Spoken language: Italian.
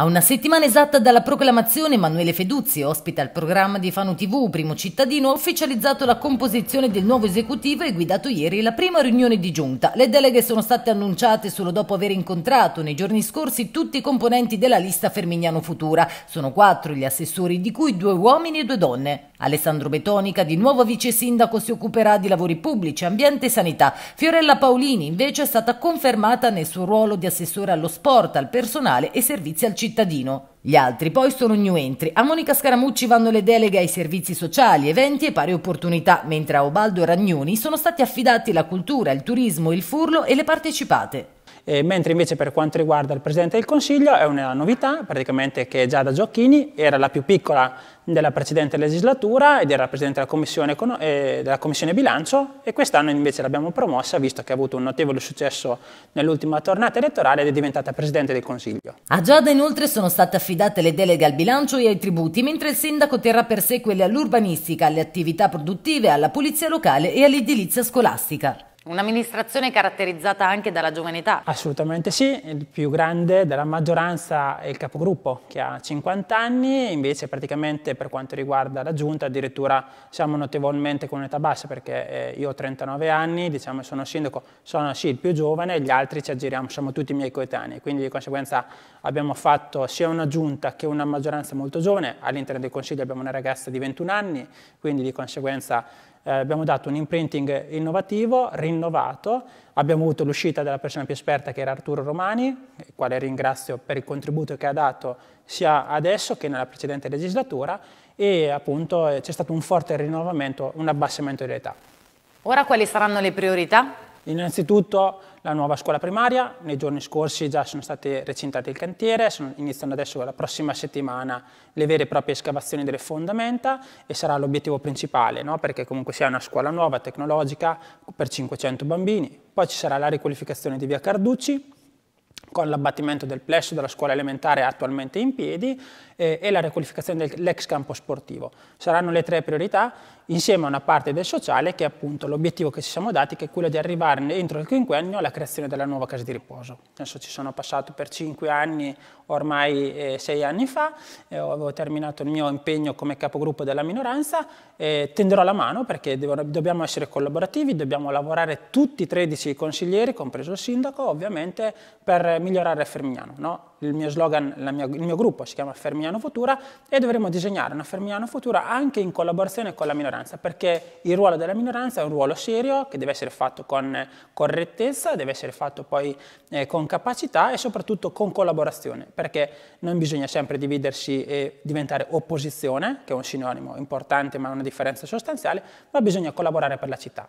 A una settimana esatta dalla proclamazione, Emanuele Feduzzi, ospite al programma di Fano TV, primo cittadino, ha ufficializzato la composizione del nuovo esecutivo e guidato ieri la prima riunione di giunta. Le deleghe sono state annunciate solo dopo aver incontrato nei giorni scorsi tutti i componenti della lista Fermignano Futura. Sono quattro gli assessori, di cui due uomini e due donne. Alessandro Betonica, di nuovo vice sindaco, si occuperà di lavori pubblici, ambiente e sanità. Fiorella Paolini, invece, è stata confermata nel suo ruolo di assessore allo sport, al personale e servizi al cittadino. Gli altri poi sono new entry. A Monica Scaramucci vanno le deleghe ai servizi sociali, eventi e pari opportunità, mentre a Obaldo Ragnoni sono stati affidati la cultura, il turismo, il furlo e le partecipate eh, mentre invece per quanto riguarda il Presidente del Consiglio è una novità, praticamente che già da Gioacchini era la più piccola della precedente legislatura ed era Presidente della Commissione, eh, della commissione Bilancio e quest'anno invece l'abbiamo promossa visto che ha avuto un notevole successo nell'ultima tornata elettorale ed è diventata Presidente del Consiglio. A Giada inoltre sono state affidate le deleghe al bilancio e ai tributi, mentre il Sindaco terrà per sé quelle all'urbanistica, alle attività produttive, alla pulizia locale e all'edilizia scolastica. Un'amministrazione caratterizzata anche dalla giovane età. Assolutamente sì, il più grande della maggioranza è il capogruppo che ha 50 anni, invece praticamente per quanto riguarda la giunta addirittura siamo notevolmente con un'età bassa perché eh, io ho 39 anni, diciamo sono sindaco, sono sì il più giovane, gli altri ci aggiriamo, siamo tutti i miei coetanei, quindi di conseguenza abbiamo fatto sia una giunta che una maggioranza molto giovane, all'interno del Consiglio abbiamo una ragazza di 21 anni, quindi di conseguenza eh, abbiamo dato un imprinting innovativo, rinnovato, abbiamo avuto l'uscita della persona più esperta che era Arturo Romani, il quale ringrazio per il contributo che ha dato sia adesso che nella precedente legislatura e appunto eh, c'è stato un forte rinnovamento, un abbassamento dell'età. Ora quali saranno le priorità? Innanzitutto la nuova scuola primaria, nei giorni scorsi già sono state recintate il cantiere, sono, iniziano adesso la prossima settimana le vere e proprie escavazioni delle fondamenta e sarà l'obiettivo principale, no? perché comunque sia una scuola nuova, tecnologica, per 500 bambini. Poi ci sarà la riqualificazione di via Carducci, con l'abbattimento del plesso della scuola elementare attualmente in piedi eh, e la riqualificazione dell'ex campo sportivo. Saranno le tre priorità insieme a una parte del sociale che è appunto l'obiettivo che ci siamo dati che è quello di arrivare entro il quinquennio alla creazione della nuova casa di riposo. Adesso ci sono passato per cinque anni, ormai eh, sei anni fa, eh, avevo terminato il mio impegno come capogruppo della minoranza, tenderò la mano perché devo, dobbiamo essere collaborativi, dobbiamo lavorare tutti i 13 consiglieri, compreso il sindaco, ovviamente per migliorare Fermignano. No? Il mio slogan, mia, il mio gruppo si chiama Fermignano Futura e dovremo disegnare una Fermignano Futura anche in collaborazione con la minoranza, perché il ruolo della minoranza è un ruolo serio che deve essere fatto con correttezza, deve essere fatto poi eh, con capacità e soprattutto con collaborazione, perché non bisogna sempre dividersi e diventare opposizione, che è un sinonimo importante ma una differenza sostanziale, ma bisogna collaborare per la città.